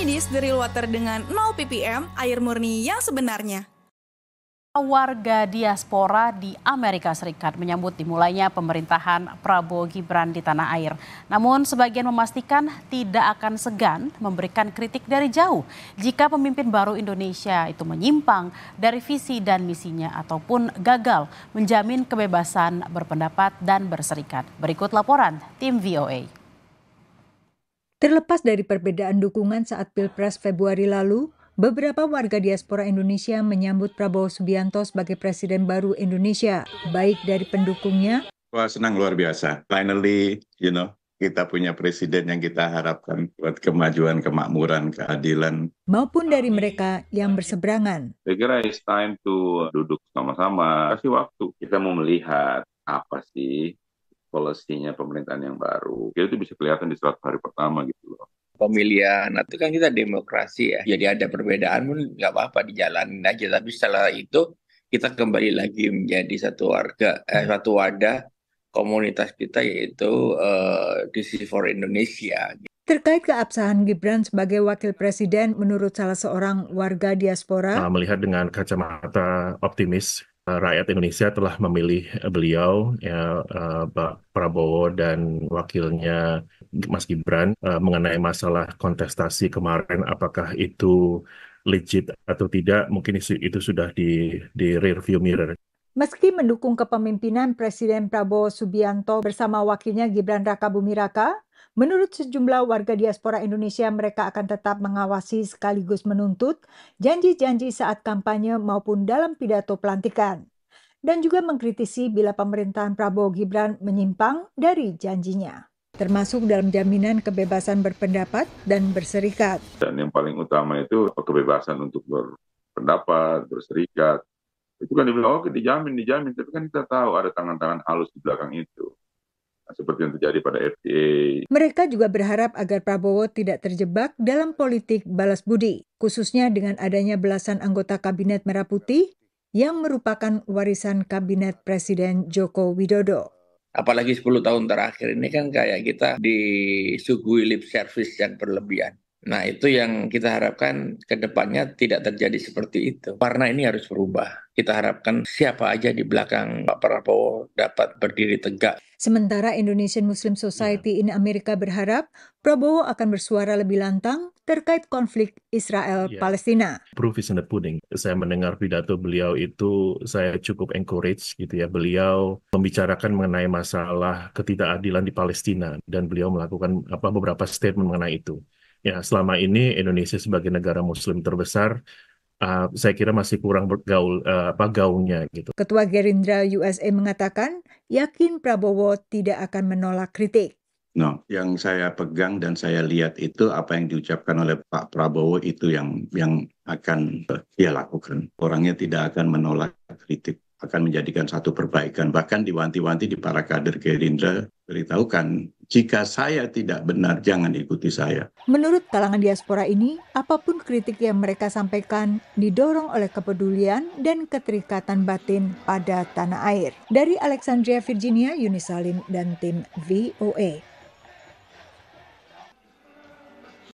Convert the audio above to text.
Alidis dari Water dengan 0 ppm air murni yang sebenarnya. Warga diaspora di Amerika Serikat menyambut dimulainya pemerintahan Prabowo Gibran di tanah air. Namun sebagian memastikan tidak akan segan memberikan kritik dari jauh jika pemimpin baru Indonesia itu menyimpang dari visi dan misinya ataupun gagal menjamin kebebasan berpendapat dan berserikat. Berikut laporan tim VOA. Terlepas dari perbedaan dukungan saat Pilpres Februari lalu, beberapa warga diaspora Indonesia menyambut Prabowo Subianto sebagai presiden baru Indonesia, baik dari pendukungnya. Wah, senang luar biasa. Finally, you know, kita punya presiden yang kita harapkan buat kemajuan, kemakmuran, keadilan. Maupun dari mereka yang berseberangan. Saya kira it's time to duduk sama-sama, kasih waktu. Kita mau melihat apa sih polisinya pemerintahan yang baru. Jadi itu bisa kelihatan di 100 hari pertama gitu loh. Pemilihan, nah itu kan kita demokrasi ya. Jadi ada perbedaan pun nggak apa-apa dijalanin aja. Tapi setelah itu kita kembali lagi menjadi satu warga, eh, satu wadah komunitas kita yaitu uh, DC for Indonesia. Terkait keabsahan Gibran sebagai wakil presiden, menurut salah seorang warga diaspora, nah, melihat dengan kacamata optimis, Eh, rakyat Indonesia telah memilih beliau ya eh, Pak Prabowo dan wakilnya Mas Gibran eh, mengenai masalah kontestasi kemarin apakah itu legit atau tidak mungkin itu sudah di di rear view mirror. Meski mendukung kepemimpinan Presiden Prabowo Subianto bersama wakilnya Gibran Raka Bumiraka, Raka, Menurut sejumlah warga diaspora Indonesia, mereka akan tetap mengawasi sekaligus menuntut janji-janji saat kampanye maupun dalam pidato pelantikan. Dan juga mengkritisi bila pemerintahan Prabowo Gibran menyimpang dari janjinya termasuk dalam jaminan kebebasan berpendapat dan berserikat. Dan yang paling utama itu kebebasan untuk berpendapat, berserikat. Itu kan dibilang, oh dijamin, dijamin. Tapi kan kita tahu ada tangan-tangan halus di belakang itu. Nah, seperti yang terjadi pada FTA. Mereka juga berharap agar Prabowo tidak terjebak dalam politik balas budi, khususnya dengan adanya belasan anggota Kabinet Merah Putih yang merupakan warisan Kabinet Presiden Joko Widodo. Apalagi 10 tahun terakhir ini kan kayak kita disuguhi lip service yang berlebihan. Nah, itu yang kita harapkan ke depannya tidak terjadi seperti itu. Karena ini harus berubah. Kita harapkan siapa aja di belakang Pak Prabowo dapat berdiri tegak. Sementara Indonesian Muslim Society ya. in America berharap Prabowo akan bersuara lebih lantang terkait konflik Israel-Palestina. Yeah. Proof is in the pudding. Saya mendengar pidato beliau itu, saya cukup encourage gitu ya. Beliau membicarakan mengenai masalah ketidakadilan di Palestina dan beliau melakukan apa beberapa statement mengenai itu ya selama ini Indonesia sebagai negara Muslim terbesar uh, saya kira masih kurang bergaul uh, eh, apa gaungnya gitu. Ketua Gerindra USA mengatakan yakin Prabowo tidak akan menolak kritik. No, yang saya pegang dan saya lihat itu apa yang diucapkan oleh Pak Prabowo itu yang yang akan eh, dia lakukan. Orangnya tidak akan menolak kritik, akan menjadikan satu perbaikan. Bahkan diwanti-wanti di para kader Gerindra beritahukan jika saya tidak benar, jangan ikuti saya. Menurut kalangan diaspora ini, apapun kritik yang mereka sampaikan didorong oleh kepedulian dan keterikatan batin pada tanah air. Dari Alexandria, Virginia, Yunisalim, dan tim VOA.